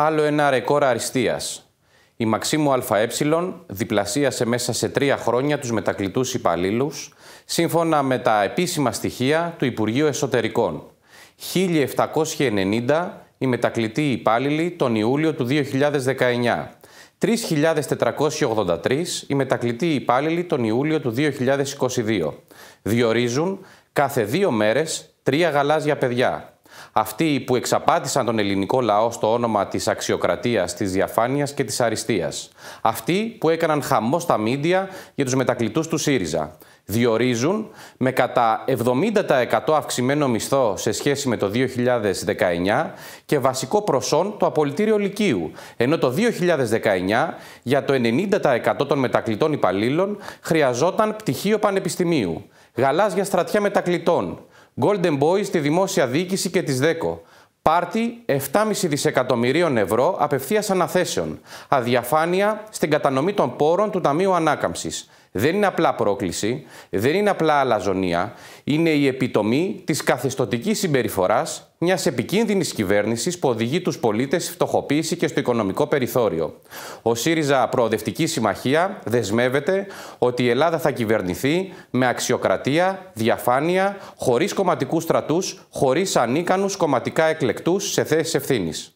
άλλο ένα ρεκόρ αριστείας. Η Μαξίμου ΑΕ διπλασίασε μέσα σε τρία χρόνια τους μετακλητούς υπαλλήλους, σύμφωνα με τα επίσημα στοιχεία του Υπουργείου Εσωτερικών. 1.790 οι μετακλητοί υπάλληλοι τον Ιούλιο του 2019. 3.483 οι μετακλητοί υπάλληλοι τον Ιούλιο του 2022. Διορίζουν κάθε δύο μέρες τρία γαλάζια παιδιά αυτοί που εξαπάτησαν τον ελληνικό λαό στο όνομα της αξιοκρατίας, της διαφάνειας και της αριστείας. Αυτοί που έκαναν χαμό στα μίντια για τους μετακλητούς του ΣΥΡΙΖΑ. Διορίζουν με κατά 70% αυξημένο μισθό σε σχέση με το 2019 και βασικό προσόν το απολυτήριο Λυκείου, ενώ το 2019 για το 90% των μετακλητών υπαλλήλων χρειαζόταν πτυχίο πανεπιστημίου, γαλάζια στρατιά μετακλητών, Golden Boy στη δημόσια διοίκηση και τις ΔΕΚΟ. Πάρτι 7,5 δισεκατομμυρίων ευρώ απευθείας αναθέσεων. Αδιαφάνεια στην κατανομή των πόρων του Ταμείου Ανάκαμψης. Δεν είναι απλά πρόκληση, δεν είναι απλά αλαζονία, είναι η επιτομή της καθεστωτικής συμπεριφοράς μιας επικίνδυνης κυβέρνησης που οδηγεί τους πολίτες στη φτωχοποίηση και στο οικονομικό περιθώριο. Ο ΣΥΡΙΖΑ Προοδευτική Συμμαχία δεσμεύεται ότι η Ελλάδα θα κυβερνηθεί με αξιοκρατία, διαφάνεια, χωρίς κομματικούς στρατούς, χωρίς ανίκανους κομματικά εκλεκτούς σε θέσεις ευθύνης.